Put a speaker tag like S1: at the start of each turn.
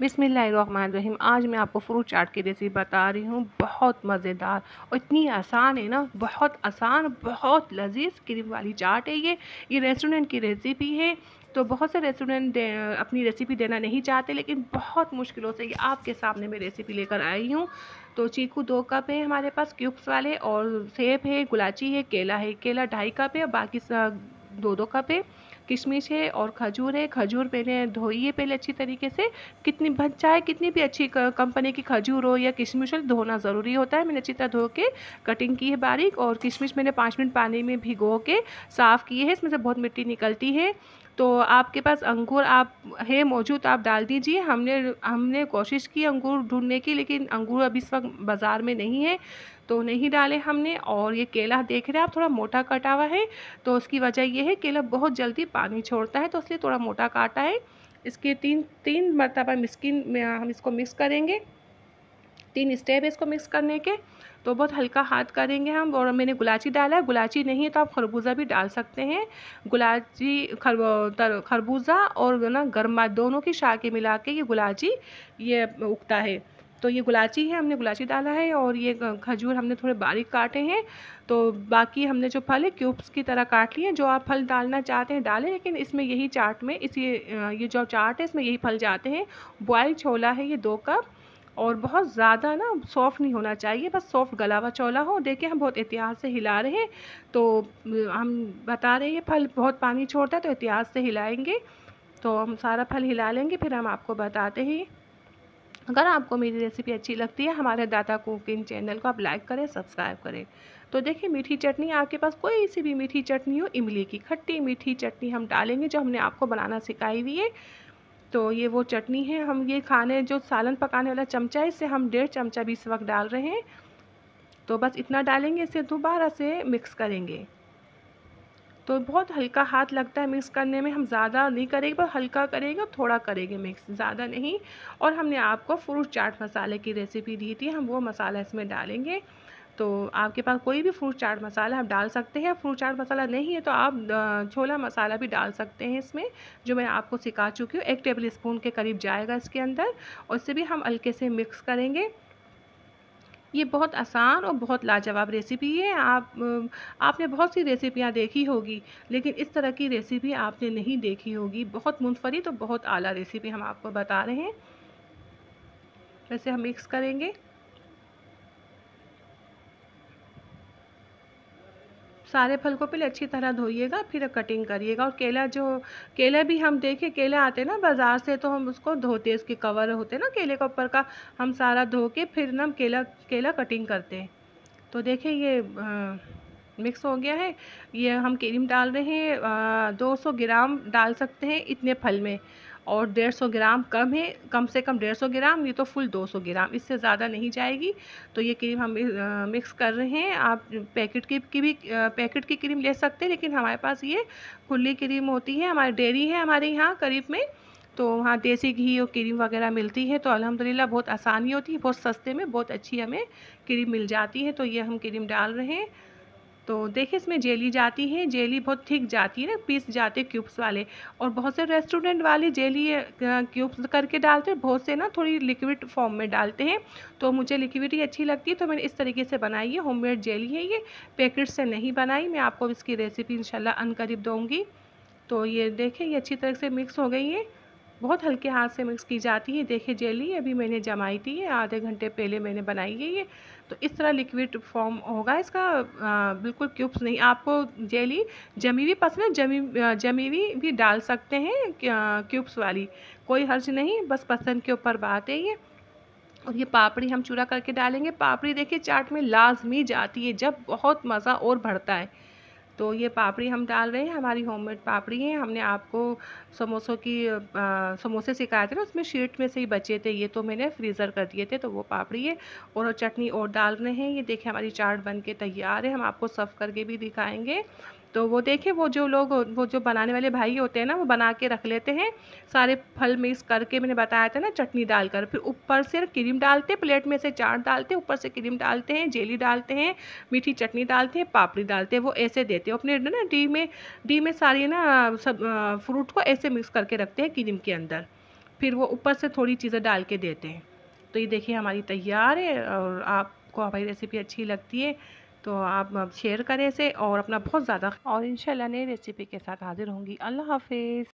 S1: बिसमीम आज मैं आपको फ्रूट चाट की रेसिपी बता रही हूँ बहुत मज़ेदार और इतनी आसान है ना बहुत आसान बहुत लजीज क्रीम वाली चाट है ये ये रेस्टोरेंट की रेसिपी है तो बहुत से रेस्टोरेंट अपनी रेसिपी देना नहीं चाहते लेकिन बहुत मुश्किलों से ये आपके सामने मैं रेसिपी लेकर आई हूँ तो चीकू दो कप है हमारे पास क्यूब्स वाले और सेब है गुलाची है केला है केला ढाई कप है और बाकी दो दो कप है किशमिश है और खजूर है खजूर पहले धोइए पहले अच्छी तरीके से कितनी चाहे कितनी भी अच्छी कंपनी की खजूर हो या किशमिश हो धोना ज़रूरी होता है मैंने अच्छी तरह धो के कटिंग की है बारीक और किशमिश मैंने पाँच मिनट पानी में भिगो के साफ़ की है इसमें से बहुत मिट्टी निकलती है तो आपके पास अंगूर आप है मौजूद तो आप डाल दीजिए हमने हमने कोशिश की अंगूर ढूंढने की लेकिन अंगूर अभी इस वक्त बाज़ार में नहीं है तो नहीं डाले हमने और ये केला देख रहे हैं आप थोड़ा मोटा कटा हुआ है तो उसकी वजह ये है केला बहुत जल्दी पानी छोड़ता है तो इसलिए थोड़ा मोटा काटा है इसके तीन तीन मरतबा मिस्किन हम इसको मिक्स करेंगे तीन स्टेप है इसको मिक्स करने के तो बहुत हल्का हाथ करेंगे हम और मैंने गुलाची डाला है गुलाची नहीं है तो आप खरबूजा भी डाल सकते हैं गुलाची खर खरबूजा और ना गर्मा दोनों की शाखें मिला के ये गुलाची ये उगता है तो ये गुलाची है हमने गुलाची डाला है और ये खजूर हमने थोड़े बारीक काटे हैं तो बाकी हमने जो फल है क्यूब्स की तरह काट लिए हैं जो आप फल डालना चाहते हैं डालें लेकिन इसमें यही चाट में इस ये, ये जो चाट है इसमें यही फल जाते हैं बॉयल छोला है ये दो कप और बहुत ज़्यादा ना सॉफ़्ट नहीं होना चाहिए बस सॉफ़्ट गलावा चौला हो देखिए हम बहुत एहतियात से हिला रहे हैं तो हम बता रहे हैं फल बहुत पानी छोड़ता है तो एहतियात से हिलाएंगे तो हम सारा फल हिला लेंगे फिर हम आपको बताते हैं अगर आपको मेरी रेसिपी अच्छी लगती है हमारे दाता कुकिंग चैनल को आप लाइक करें सब्सक्राइब करें तो देखिए मीठी चटनी आपके पास कोई सी भी मीठी चटनी हो इमली की खट्टी मीठी चटनी हम डालेंगे जो हमने आपको बनाना सिखाई हुई है तो ये वो चटनी है हम ये खाने जो सालन पकाने वाला चमचा है इससे हम डेढ़ चमचा भी इस वक्त डाल रहे हैं तो बस इतना डालेंगे इसे दोबारा से मिक्स करेंगे तो बहुत हल्का हाथ लगता है मिक्स करने में हम ज़्यादा नहीं करेंगे बस हल्का करेंगे थोड़ा करेंगे मिक्स ज़्यादा नहीं और हमने आपको फ्रूट चाट मसाले की रेसिपी दी थी हम वो मसाला इसमें डालेंगे तो आपके पास कोई भी फ्रूट चाट मसाला आप डाल सकते हैं फ्रूट चाट मसाला नहीं है तो आप छोला मसाला भी डाल सकते हैं इसमें जो मैं आपको सिखा चुकी हूँ एक टेबल स्पून के करीब जाएगा इसके अंदर और इसे भी हम हल्के से मिक्स करेंगे ये बहुत आसान और बहुत लाजवाब रेसिपी है आप आपने बहुत सी रेसिपियाँ देखी होगी लेकिन इस तरह की रेसिपी आपने नहीं देखी होगी बहुत मुनफरद और बहुत आला रेसिपी हम आपको बता रहे हैं वैसे हम मिक्स करेंगे सारे फल को पहले अच्छी तरह धोइएगा फिर कटिंग करिएगा और केला जो केला भी हम देखें केला आते हैं ना बाज़ार से तो हम उसको धोते उसके कवर होते ना केले के ऊपर का हम सारा धो के फिर ना केला केला कटिंग करते हैं तो देखें ये आ, मिक्स हो गया है ये हम क्रीम डाल रहे हैं दो सौ ग्राम डाल सकते हैं इतने फल में और डेढ़ सौ ग्राम कम है कम से कम डेढ़ सौ ग्राम ये तो फुल दो सौ ग्राम इससे ज़्यादा नहीं जाएगी तो ये क्रीम हम मिक्स कर रहे हैं आप पैकेट की, की भी पैकेट की क्रीम ले सकते हैं लेकिन हमारे पास ये खुली क्रीम होती है हमारी डेयरी है हमारे यहाँ करीब में तो वहाँ देसी घी और क्रीम वगैरह मिलती है तो अल्हम्दुलिल्लाह बहुत आसानी होती है बहुत सस्ते में बहुत अच्छी हमें क्रीम मिल जाती है तो ये हम क्रीम डाल रहे हैं तो देखिए इसमें जेली जाती है जेली बहुत थिक जाती है ना पीस जाते क्यूब्स वाले और बहुत से रेस्टोरेंट वाले जेली क्यूब्स करके डालते हैं बहुत से ना थोड़ी लिक्विड फॉर्म में डालते हैं तो मुझे लिक्विड ही अच्छी लगती है तो मैंने इस तरीके से बनाई है होममेड जेली है ये पैकेट से नहीं बनाई मैं आपको इसकी रेसिपी इनशाला अनकरीब दूँगी तो ये देखें ये अच्छी तरह से मिक्स हो गई है बहुत हल्के हाथ से मिक्स की जाती है देखिए जेली अभी मैंने जमाई थी है आधे घंटे पहले मैंने बनाई है ये तो इस तरह लिक्विड फॉर्म होगा इसका आ, बिल्कुल क्यूब्स नहीं आपको जेली जमी हुई पसंद है जमी जमी हुई भी डाल सकते हैं क्यूब्स वाली कोई हर्ज नहीं बस पसंद के ऊपर बात है ये और ये पापड़ी हम चूरा करके डालेंगे पापड़ी देखिए चाट में लाजमी जाती है जब बहुत मज़ा और बढ़ता है तो ये पापड़ी हम डाल रहे हैं हमारी होममेड पापड़ी है हमने आपको समोसों की आ, समोसे सिखाए थे ना उसमें शीट में से ही बचे थे ये तो मैंने फ्रीज़र कर दिए थे तो वो पापड़ी है और चटनी और डाल रहे हैं ये देखिए हमारी चाट बन के तैयार है हम आपको सर्व करके भी दिखाएँगे तो वो देखें वो जो लोग वो जो बनाने वाले भाई होते हैं ना वो बना के रख लेते हैं सारे फल मिक्स करके मैंने बताया था ना चटनी डालकर फिर ऊपर से क्रीम डालते प्लेट में से चाट डालते ऊपर से क्रीम डालते हैं जेली डालते हैं मीठी चटनी डालते हैं पापड़ी डालते हैं वो ऐसे देते हैं अपने ना डी में डी में सारी ना सब फ्रूट को ऐसे मिक्स करके रखते हैं क्रीम के अंदर फिर वो ऊपर से थोड़ी चीज़ें डाल के देते हैं तो ये देखिए हमारी तैयार है और आपको हमारी रेसिपी अच्छी लगती है तो आप शेयर करें इसे और अपना बहुत ज़्यादा और इन नई रेसिपी के साथ हाज़िर होंगी अल्लाह हाफिज़